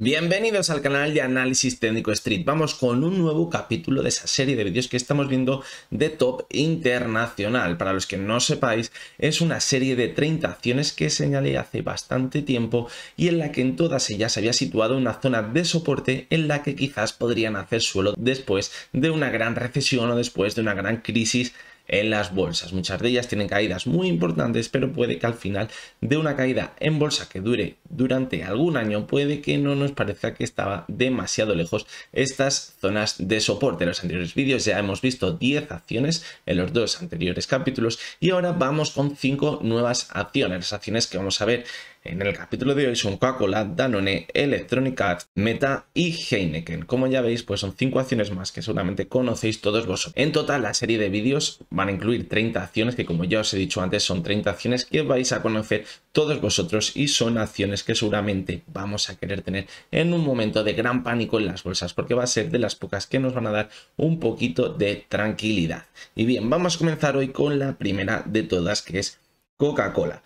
Bienvenidos al canal de Análisis Técnico Street. Vamos con un nuevo capítulo de esa serie de vídeos que estamos viendo de Top Internacional. Para los que no sepáis, es una serie de 30 acciones que señalé hace bastante tiempo y en la que en todas ellas había situado una zona de soporte en la que quizás podrían hacer suelo después de una gran recesión o después de una gran crisis en las bolsas. Muchas de ellas tienen caídas muy importantes, pero puede que al final de una caída en bolsa que dure durante algún año, puede que no nos parezca que estaba demasiado lejos estas zonas de soporte. En los anteriores vídeos ya hemos visto 10 acciones en los dos anteriores capítulos y ahora vamos con 5 nuevas acciones, las acciones que vamos a ver en el capítulo de hoy son Coca-Cola, Danone, Electronic Arts, Meta y Heineken. Como ya veis, pues son cinco acciones más que seguramente conocéis todos vosotros. En total, la serie de vídeos van a incluir 30 acciones que como ya os he dicho antes, son 30 acciones que vais a conocer todos vosotros y son acciones que seguramente vamos a querer tener en un momento de gran pánico en las bolsas porque va a ser de las pocas que nos van a dar un poquito de tranquilidad. Y bien, vamos a comenzar hoy con la primera de todas que es Coca-Cola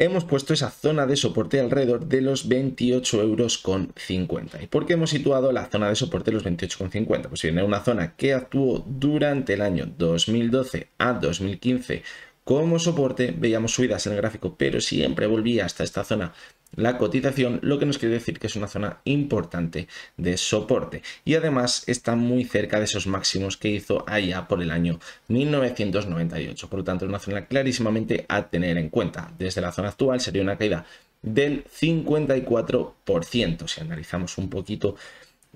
hemos puesto esa zona de soporte alrededor de los 28,50 euros. ¿Y por qué hemos situado la zona de soporte de los 28,50? Pues viene una zona que actuó durante el año 2012 a 2015 como soporte, veíamos subidas en el gráfico, pero siempre volvía hasta esta zona la cotización, lo que nos quiere decir que es una zona importante de soporte y además está muy cerca de esos máximos que hizo allá por el año 1998, por lo tanto es una zona clarísimamente a tener en cuenta. Desde la zona actual sería una caída del 54%, si analizamos un poquito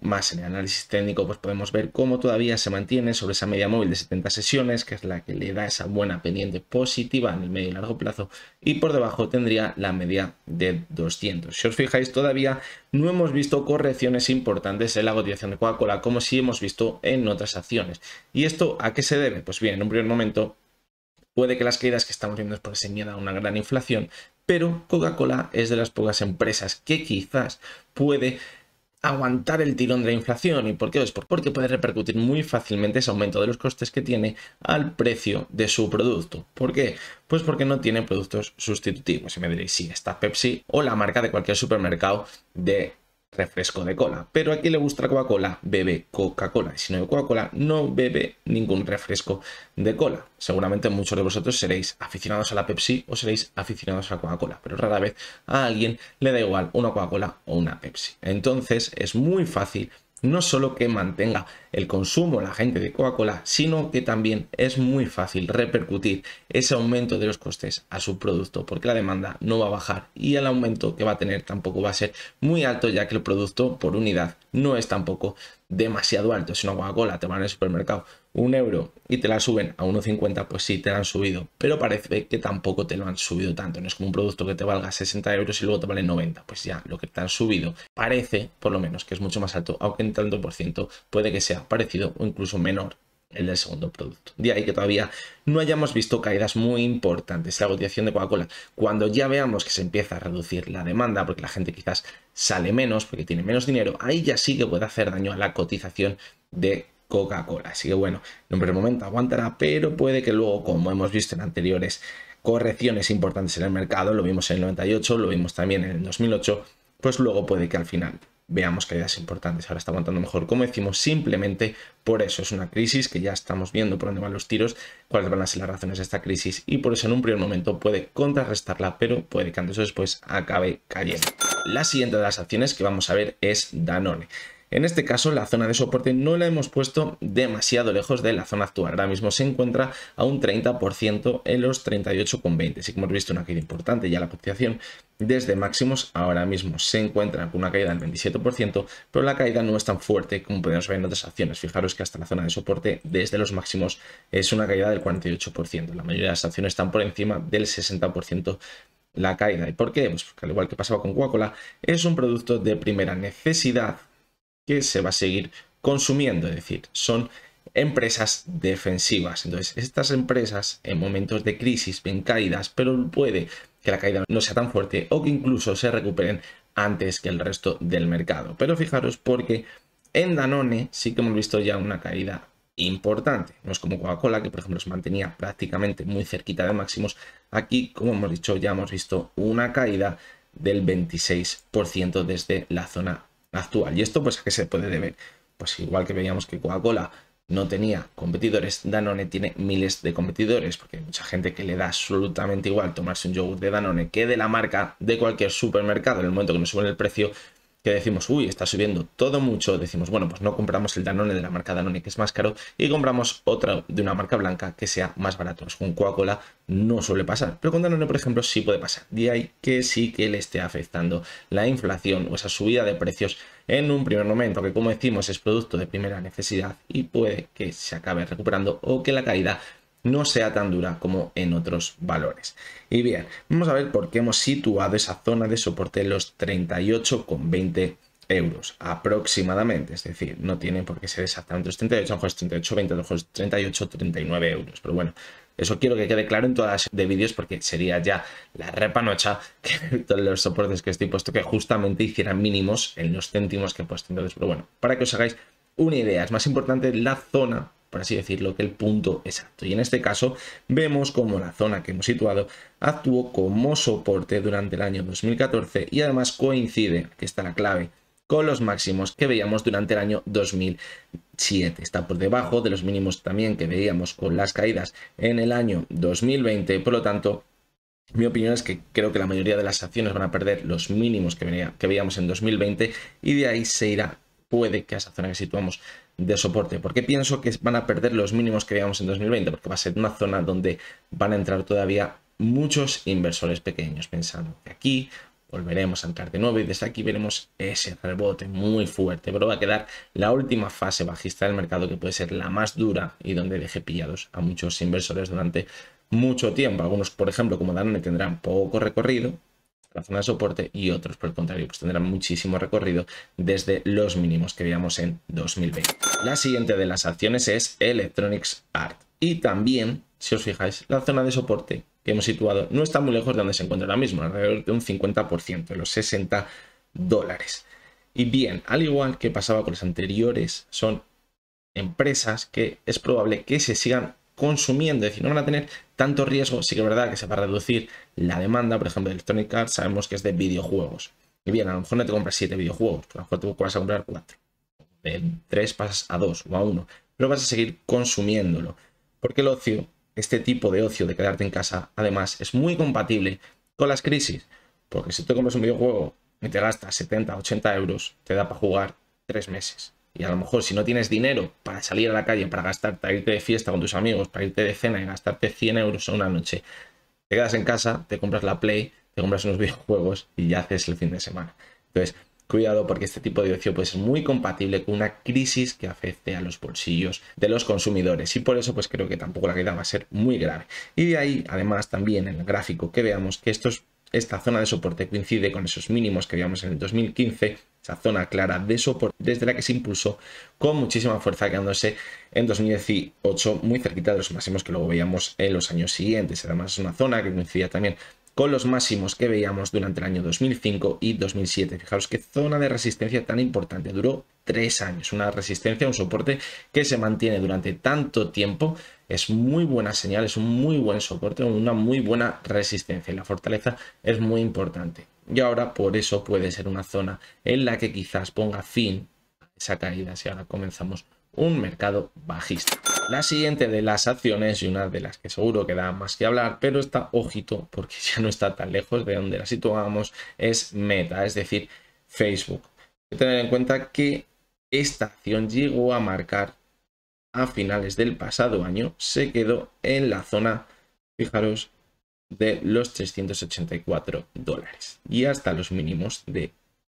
más en el análisis técnico pues podemos ver cómo todavía se mantiene sobre esa media móvil de 70 sesiones, que es la que le da esa buena pendiente positiva en el medio y largo plazo, y por debajo tendría la media de 200. Si os fijáis, todavía no hemos visto correcciones importantes en la cotización de Coca-Cola como sí hemos visto en otras acciones. ¿Y esto a qué se debe? Pues bien, en un primer momento puede que las caídas que estamos viendo es porque se a una gran inflación, pero Coca-Cola es de las pocas empresas que quizás puede aguantar el tirón de la inflación. ¿Y por qué? Pues porque puede repercutir muy fácilmente ese aumento de los costes que tiene al precio de su producto. ¿Por qué? Pues porque no tiene productos sustitutivos. Y me diréis, si está Pepsi o la marca de cualquier supermercado de refresco de cola. Pero a quien le gusta Coca-Cola, bebe Coca-Cola. Y si no bebe Coca-Cola, no bebe ningún refresco de cola. Seguramente muchos de vosotros seréis aficionados a la Pepsi o seréis aficionados a la Coca-Cola, pero rara vez a alguien le da igual una Coca-Cola o una Pepsi. Entonces es muy fácil no solo que mantenga el consumo la gente de Coca-Cola, sino que también es muy fácil repercutir ese aumento de los costes a su producto, porque la demanda no va a bajar y el aumento que va a tener tampoco va a ser muy alto, ya que el producto por unidad no es tampoco demasiado alto. Si una Coca-Cola te va en el supermercado un euro y te la suben a 1,50, pues sí, te la han subido, pero parece que tampoco te lo han subido tanto. No es como un producto que te valga 60 euros y luego te vale 90. Pues ya, lo que te han subido parece, por lo menos, que es mucho más alto, aunque en tanto por ciento puede que sea parecido o incluso menor el del segundo producto. De ahí que todavía no hayamos visto caídas muy importantes la cotización de Coca-Cola. Cuando ya veamos que se empieza a reducir la demanda, porque la gente quizás sale menos, porque tiene menos dinero, ahí ya sí que puede hacer daño a la cotización de Coca-Cola. Así que bueno, en un primer momento aguantará, pero puede que luego, como hemos visto en anteriores correcciones importantes en el mercado, lo vimos en el 98, lo vimos también en el 2008, pues luego puede que al final veamos caídas importantes. Ahora está aguantando mejor, como decimos, simplemente por eso es una crisis que ya estamos viendo por dónde van los tiros, cuáles van a ser las razones de esta crisis y por eso en un primer momento puede contrarrestarla, pero puede que antes o después acabe cayendo. La siguiente de las acciones que vamos a ver es Danone. En este caso, la zona de soporte no la hemos puesto demasiado lejos de la zona actual. Ahora mismo se encuentra a un 30% en los 38,20. Así que hemos visto una caída importante ya la cotización desde máximos. Ahora mismo se encuentra con una caída del 27%, pero la caída no es tan fuerte como podemos ver en otras acciones. Fijaros que hasta la zona de soporte desde los máximos es una caída del 48%. La mayoría de las acciones están por encima del 60% la caída. ¿Y por qué? Pues porque al igual que pasaba con Coca-Cola, es un producto de primera necesidad que se va a seguir consumiendo, es decir, son empresas defensivas. Entonces, estas empresas en momentos de crisis ven caídas, pero puede que la caída no sea tan fuerte o que incluso se recuperen antes que el resto del mercado. Pero fijaros porque en Danone sí que hemos visto ya una caída importante. No es como Coca-Cola, que por ejemplo se mantenía prácticamente muy cerquita de máximos. Aquí, como hemos dicho, ya hemos visto una caída del 26% desde la zona actual. ¿Y esto pues a qué se puede deber? Pues igual que veíamos que Coca-Cola no tenía competidores, Danone tiene miles de competidores, porque hay mucha gente que le da absolutamente igual tomarse un yogurt de Danone que de la marca de cualquier supermercado. En el momento que nos suben el precio, que decimos, uy, está subiendo todo mucho, decimos, bueno, pues no compramos el Danone de la marca Danone, que es más caro, y compramos otra de una marca blanca que sea más barato. Pues con Coca-Cola no suele pasar, pero con Danone, por ejemplo, sí puede pasar. De ahí que sí que le esté afectando la inflación o esa subida de precios en un primer momento, que como decimos es producto de primera necesidad y puede que se acabe recuperando o que la caída no sea tan dura como en otros valores. Y bien, vamos a ver por qué hemos situado esa zona de soporte en los 38,20 euros aproximadamente, es decir, no tiene por qué ser exactamente los 38, 38, euros, pero bueno, eso quiero que quede claro en todas las de vídeos porque sería ya la repanocha que todos los soportes que estoy puesto que justamente hicieran mínimos en los céntimos que he puesto, entonces, pero bueno, para que os hagáis una idea, es más importante la zona por así decirlo, que el punto exacto. Y en este caso vemos como la zona que hemos situado actuó como soporte durante el año 2014 y además coincide, que está la clave, con los máximos que veíamos durante el año 2007. Está por debajo de los mínimos también que veíamos con las caídas en el año 2020, por lo tanto... Mi opinión es que creo que la mayoría de las acciones van a perder los mínimos que, que veíamos en 2020 y de ahí se irá, puede que a esa zona que situamos de soporte. porque pienso que van a perder los mínimos que veíamos en 2020? Porque va a ser una zona donde van a entrar todavía muchos inversores pequeños, pensando que aquí volveremos a entrar de nuevo y desde aquí veremos ese rebote muy fuerte, pero va a quedar la última fase bajista del mercado que puede ser la más dura y donde deje pillados a muchos inversores durante mucho tiempo. Algunos, por ejemplo, como Danone, tendrán poco recorrido, la zona de soporte y otros, por el contrario, pues tendrán muchísimo recorrido desde los mínimos que veíamos en 2020. La siguiente de las acciones es Electronics Art. Y también, si os fijáis, la zona de soporte que hemos situado no está muy lejos de donde se encuentra ahora mismo, alrededor de un 50%, de los 60 dólares. Y bien, al igual que pasaba con los anteriores, son empresas que es probable que se sigan consumiendo, es decir, no van a tener tanto riesgo, sí que es verdad que se va a reducir la demanda, por ejemplo, de Electronic Arts sabemos que es de videojuegos. Y bien, a lo mejor no te compras 7 videojuegos, a lo mejor te vas a comprar 4. De 3 pasas a 2 o a 1, pero vas a seguir consumiéndolo. Porque el ocio, este tipo de ocio de quedarte en casa, además, es muy compatible con las crisis. Porque si te compras un videojuego y te gastas 70, 80 euros, te da para jugar 3 meses. Y a lo mejor si no tienes dinero para salir a la calle, para gastarte, para irte de fiesta con tus amigos, para irte de cena y gastarte 100 euros en una noche, te quedas en casa, te compras la Play, te compras unos videojuegos y ya haces el fin de semana. Entonces, cuidado porque este tipo de ocio pues, es muy compatible con una crisis que afecte a los bolsillos de los consumidores y por eso pues creo que tampoco la caída va a ser muy grave. Y de ahí, además, también en el gráfico que veamos que esta zona de soporte coincide con esos mínimos que veíamos en el 2015 esa zona clara de soporte desde la que se impulsó con muchísima fuerza quedándose en 2018 muy cerquita de los máximos que luego veíamos en los años siguientes. Además es una zona que coincidía también con los máximos que veíamos durante el año 2005 y 2007. Fijaros qué zona de resistencia tan importante, duró tres años. Una resistencia, un soporte que se mantiene durante tanto tiempo, es muy buena señal, es un muy buen soporte, una muy buena resistencia y la fortaleza es muy importante. Y ahora por eso puede ser una zona en la que quizás ponga fin a esa caída si ahora comenzamos un mercado bajista. La siguiente de las acciones y una de las que seguro que más que hablar, pero está ojito porque ya no está tan lejos de donde la situamos, es Meta, es decir, Facebook. que tener en cuenta que esta acción llegó a marcar a finales del pasado año, se quedó en la zona, fijaros, de los 384 dólares y hasta los mínimos de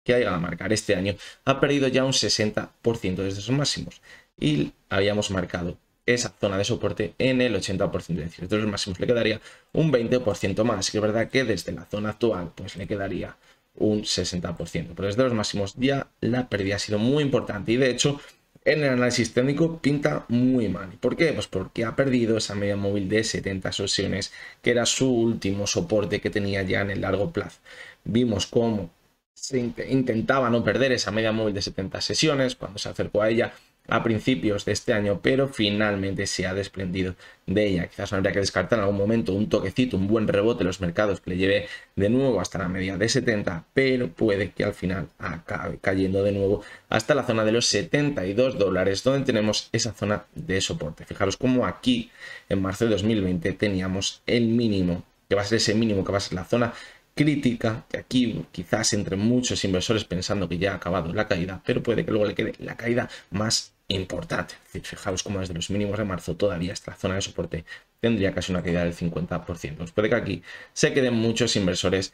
que ha llegado a marcar este año ha perdido ya un 60% de esos máximos y habíamos marcado esa zona de soporte en el 80%, es decir, de los máximos le quedaría un 20% más, que es verdad que desde la zona actual pues le quedaría un 60%, pero desde los máximos ya la pérdida ha sido muy importante y de hecho en el análisis técnico pinta muy mal. ¿Por qué? Pues porque ha perdido esa media móvil de 70 sesiones, que era su último soporte que tenía ya en el largo plazo. Vimos cómo se intentaba no perder esa media móvil de 70 sesiones, cuando se acercó a ella a principios de este año, pero finalmente se ha desprendido de ella. Quizás habría que descartar en algún momento un toquecito, un buen rebote en los mercados que le lleve de nuevo hasta la media de 70, pero puede que al final acabe cayendo de nuevo hasta la zona de los 72 dólares, donde tenemos esa zona de soporte. Fijaros cómo aquí en marzo de 2020 teníamos el mínimo, que va a ser ese mínimo, que va a ser la zona crítica, que aquí quizás entre muchos inversores pensando que ya ha acabado la caída, pero puede que luego le quede la caída más importante. Fijaos como desde los mínimos de marzo todavía esta zona de soporte tendría casi una caída del 50%. Puede que aquí se queden muchos inversores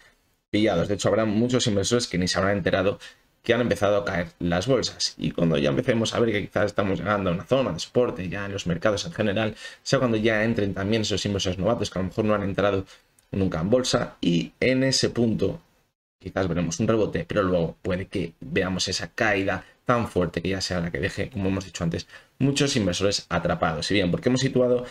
pillados. De hecho, habrá muchos inversores que ni se habrán enterado que han empezado a caer las bolsas. Y cuando ya empecemos a ver que quizás estamos llegando a una zona de soporte ya en los mercados en general, sea cuando ya entren también esos inversores novatos que a lo mejor no han entrado nunca en bolsa y en ese punto quizás veremos un rebote, pero luego puede que veamos esa caída tan fuerte que ya sea la que deje, como hemos dicho antes, muchos inversores atrapados. Y bien, porque hemos situado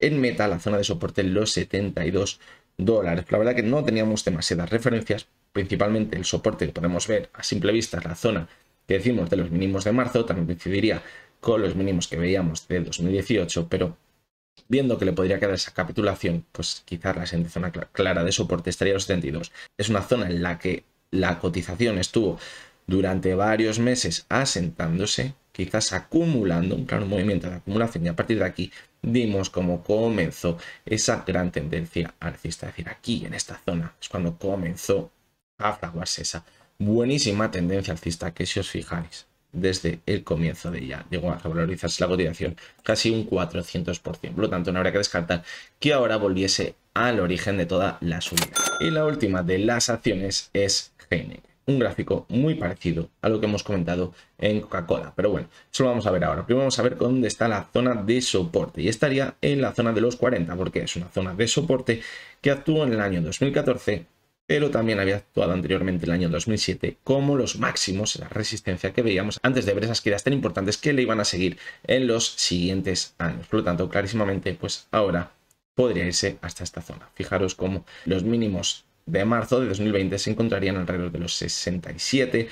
en meta la zona de soporte en los 72 dólares. La verdad que no teníamos demasiadas referencias, principalmente el soporte que podemos ver a simple vista es la zona que decimos de los mínimos de marzo, también coincidiría con los mínimos que veíamos de 2018, pero Viendo que le podría quedar esa capitulación, pues quizás la siguiente zona clara de soporte estaría los 72. Es una zona en la que la cotización estuvo durante varios meses asentándose, quizás acumulando un claro movimiento de acumulación y a partir de aquí vimos cómo comenzó esa gran tendencia alcista. Es decir, aquí en esta zona es cuando comenzó a fraguarse esa buenísima tendencia alcista que si os fijáis desde el comienzo de ya Llegó a valorizarse la cotización casi un 400%. Por lo tanto, no habría que descartar que ahora volviese al origen de toda la subida. Y la última de las acciones es Heineken. Un gráfico muy parecido a lo que hemos comentado en Coca-Cola. Pero bueno, eso lo vamos a ver ahora. Primero vamos a ver dónde está la zona de soporte. Y estaría en la zona de los 40, porque es una zona de soporte que actuó en el año 2014 pero también había actuado anteriormente el año 2007 como los máximos la resistencia que veíamos antes de ver esas quedas tan importantes que le iban a seguir en los siguientes años. Por lo tanto, clarísimamente, pues ahora podría irse hasta esta zona. Fijaros cómo los mínimos de marzo de 2020 se encontrarían alrededor de los 67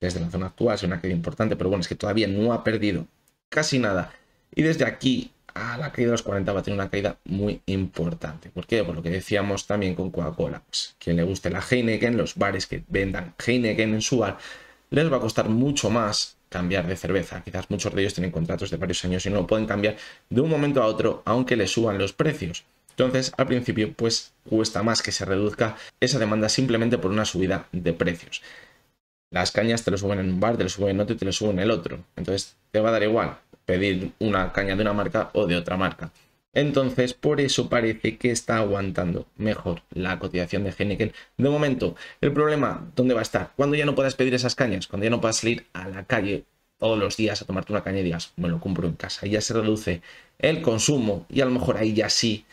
desde la zona actual, es una caída importante, pero bueno, es que todavía no ha perdido casi nada. Y desde aquí a ah, la caída de los 40 va a tener una caída muy importante. ¿Por qué? Por lo que decíamos también con Coca-Cola. Pues, quien le guste la Heineken, los bares que vendan Heineken en su bar, les va a costar mucho más cambiar de cerveza. Quizás muchos de ellos tienen contratos de varios años y no lo pueden cambiar de un momento a otro, aunque le suban los precios. Entonces, al principio, pues cuesta más que se reduzca esa demanda simplemente por una subida de precios. Las cañas te lo suben en un bar, te lo suben en otro y te lo suben en el otro. Entonces, te va a dar igual pedir una caña de una marca o de otra marca. Entonces, por eso parece que está aguantando mejor la cotización de Heineken. De momento, el problema, ¿dónde va a estar? Cuando ya no puedas pedir esas cañas, cuando ya no puedas salir a la calle todos los días a tomarte una caña y digas, bueno compro en casa. Y ya se reduce el consumo y a lo mejor ahí ya sí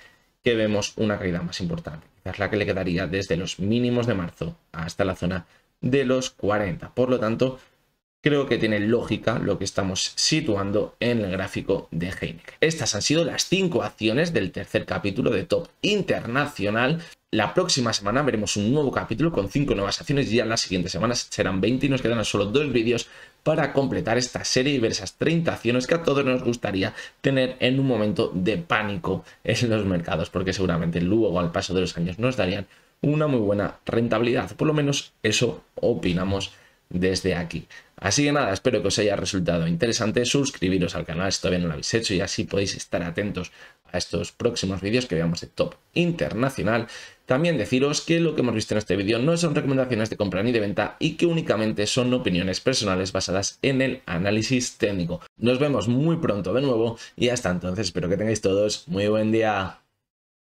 que vemos una caída más importante. Quizás la que le quedaría desde los mínimos de marzo hasta la zona de los 40. Por lo tanto, creo que tiene lógica lo que estamos situando en el gráfico de Heineken. Estas han sido las cinco acciones del tercer capítulo de Top Internacional. La próxima semana veremos un nuevo capítulo con cinco nuevas acciones y ya en las siguientes semanas serán 20 y nos quedan solo dos vídeos para completar esta serie y ver esas 30 acciones que a todos nos gustaría tener en un momento de pánico en los mercados, porque seguramente luego al paso de los años nos darían una muy buena rentabilidad. Por lo menos eso opinamos desde aquí. Así que nada, espero que os haya resultado interesante. Suscribiros al canal si todavía no lo habéis hecho y así podéis estar atentos a estos próximos vídeos que veamos de top internacional. También deciros que lo que hemos visto en este vídeo no son recomendaciones de compra ni de venta y que únicamente son opiniones personales basadas en el análisis técnico. Nos vemos muy pronto de nuevo y hasta entonces espero que tengáis todos muy buen día.